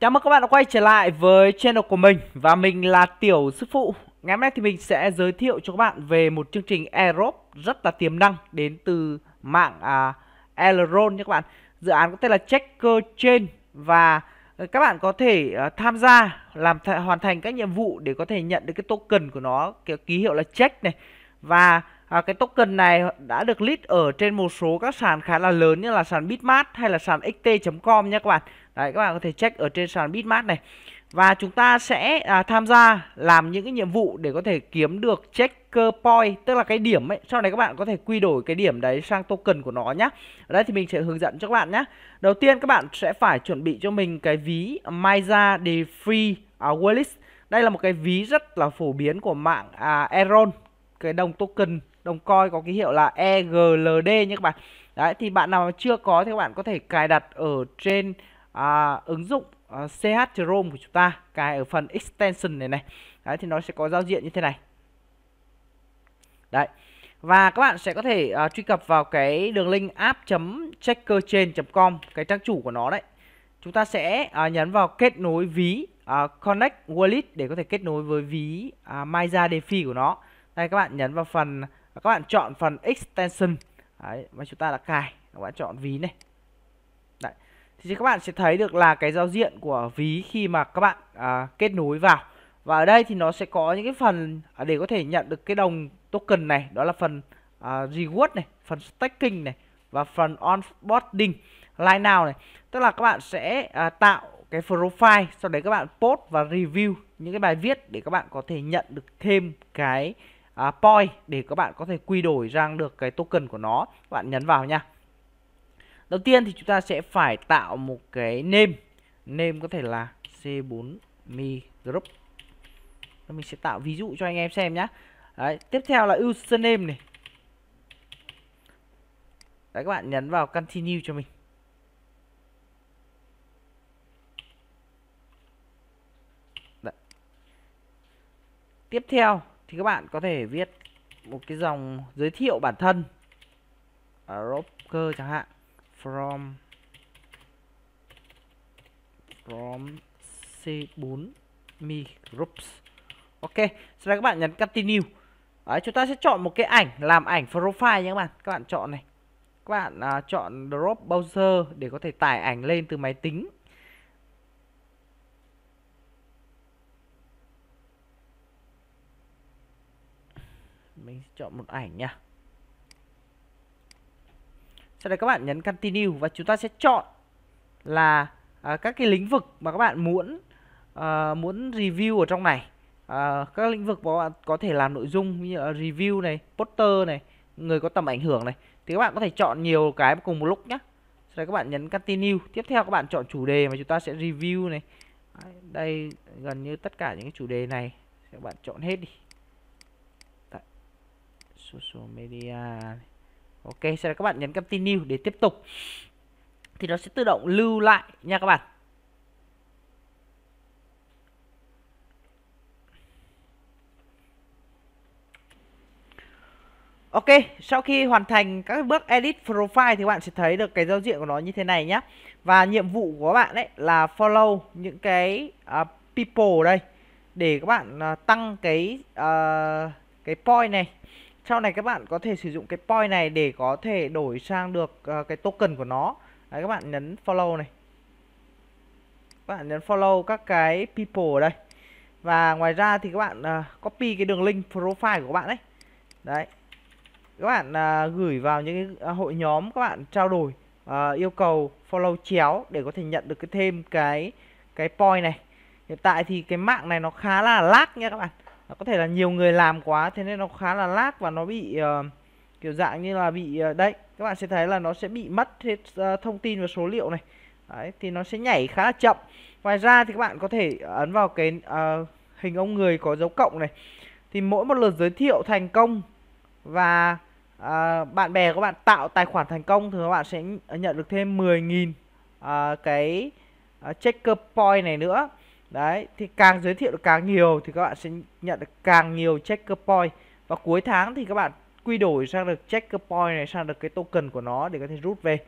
Chào mừng các bạn đã quay trở lại với channel của mình và mình là Tiểu Sư Phụ. Ngày hôm nay thì mình sẽ giới thiệu cho các bạn về một chương trình Aerob rất là tiềm năng đến từ mạng à, Aileron nha các bạn. Dự án có tên là Checker Chain và ờ, các bạn có thể uh, tham gia làm th hoàn thành các nhiệm vụ để có thể nhận được cái token của nó, cái ký hiệu là check này và à, cái token này đã được list ở trên một số các sàn khá là lớn như là sàn Bitmart hay là sàn xt.com nha các bạn. Đấy các bạn có thể check ở trên sàn Bitmart này. Và chúng ta sẽ à, tham gia làm những cái nhiệm vụ để có thể kiếm được checker point tức là cái điểm ấy. Sau này các bạn có thể quy đổi cái điểm đấy sang token của nó nhá. Ở đây thì mình sẽ hướng dẫn cho các bạn nhá. Đầu tiên các bạn sẽ phải chuẩn bị cho mình cái ví myra defi Free à, Wallet. Đây là một cái ví rất là phổ biến của mạng à, Eron cái đồng token đồng coi có ký hiệu là EGLD nhé các bạn đấy thì bạn nào chưa có thì các bạn có thể cài đặt ở trên à, ứng dụng à, CH Chrome của chúng ta cài ở phần extension này này đấy thì nó sẽ có giao diện như thế này đấy và các bạn sẽ có thể uh, truy cập vào cái đường link app.checkerchain.com cái trang chủ của nó đấy chúng ta sẽ uh, nhấn vào kết nối ví uh, connect wallet để có thể kết nối với ví uh, Maya DeFi của nó đây các bạn nhấn vào phần và các bạn chọn phần extension Đấy, mà chúng ta đã cài các bạn chọn ví này Đấy. thì các bạn sẽ thấy được là cái giao diện của ví khi mà các bạn à, kết nối vào và ở đây thì nó sẽ có những cái phần à, để có thể nhận được cái đồng token này đó là phần à, reward này phần staking này và phần onboarding line nào này tức là các bạn sẽ à, tạo cái profile sau đấy các bạn post và review những cái bài viết để các bạn có thể nhận được thêm cái uh, à, point để các bạn có thể quy đổi ra được cái token của nó các bạn nhấn vào nha đầu tiên thì chúng ta sẽ phải tạo một cái name name có thể là c4 mi group mình sẽ tạo ví dụ cho anh em xem nhé Đấy, tiếp theo là username này Đấy các bạn nhấn vào continue cho mình Đấy. Tiếp theo thì các bạn có thể viết một cái dòng giới thiệu bản thân ở broker chẳng hạn from from C4 Mi Groups Ok sau đó các bạn nhấn continue Đấy, chúng ta sẽ chọn một cái ảnh làm ảnh profile nhé các bạn các bạn chọn này các bạn à, chọn drop browser để có thể tải ảnh lên từ máy tính mình sẽ chọn một ảnh nha sau đấy các bạn nhấn continue và chúng ta sẽ chọn là à, các cái lĩnh vực mà các bạn muốn à, muốn review ở trong này à, các lĩnh vực mà các bạn có thể làm nội dung như là review này poster này người có tầm ảnh hưởng này thì các bạn có thể chọn nhiều cái cùng một lúc nhé sau đấy các bạn nhấn continue tiếp theo các bạn chọn chủ đề mà chúng ta sẽ review này đây gần như tất cả những cái chủ đề này các bạn chọn hết đi social media ok sau đó các bạn nhấn continue để tiếp tục thì nó sẽ tự động lưu lại nha các bạn Ok, sau khi hoàn thành các bước edit profile thì bạn sẽ thấy được cái giao diện của nó như thế này nhé. Và nhiệm vụ của bạn đấy là follow những cái uh, people đây để các bạn uh, tăng cái uh, cái point này sau này các bạn có thể sử dụng cái point này để có thể đổi sang được uh, cái token của nó Đấy, các bạn nhấn follow này các bạn nhấn follow các cái people ở đây và ngoài ra thì các bạn uh, copy cái đường link profile của các bạn đấy đấy các bạn uh, gửi vào những cái hội nhóm các bạn trao đổi uh, yêu cầu follow chéo để có thể nhận được cái thêm cái cái point này hiện tại thì cái mạng này nó khá là lag nha các bạn có thể là nhiều người làm quá thế nên nó khá là lát và nó bị uh, kiểu dạng như là bị uh, đấy các bạn sẽ thấy là nó sẽ bị mất hết uh, thông tin và số liệu này đấy, thì nó sẽ nhảy khá là chậm ngoài ra thì các bạn có thể ấn vào cái uh, hình ông người có dấu cộng này thì mỗi một lượt giới thiệu thành công và à, bạn bè của bạn tạo tài khoản thành công thì các bạn sẽ nhận được thêm 10.000 à, cái à, checker point này nữa đấy thì càng giới thiệu được càng nhiều thì các bạn sẽ nhận được càng nhiều checker point và cuối tháng thì các bạn quy đổi sang được checker point này sang được cái token của nó để có thể rút về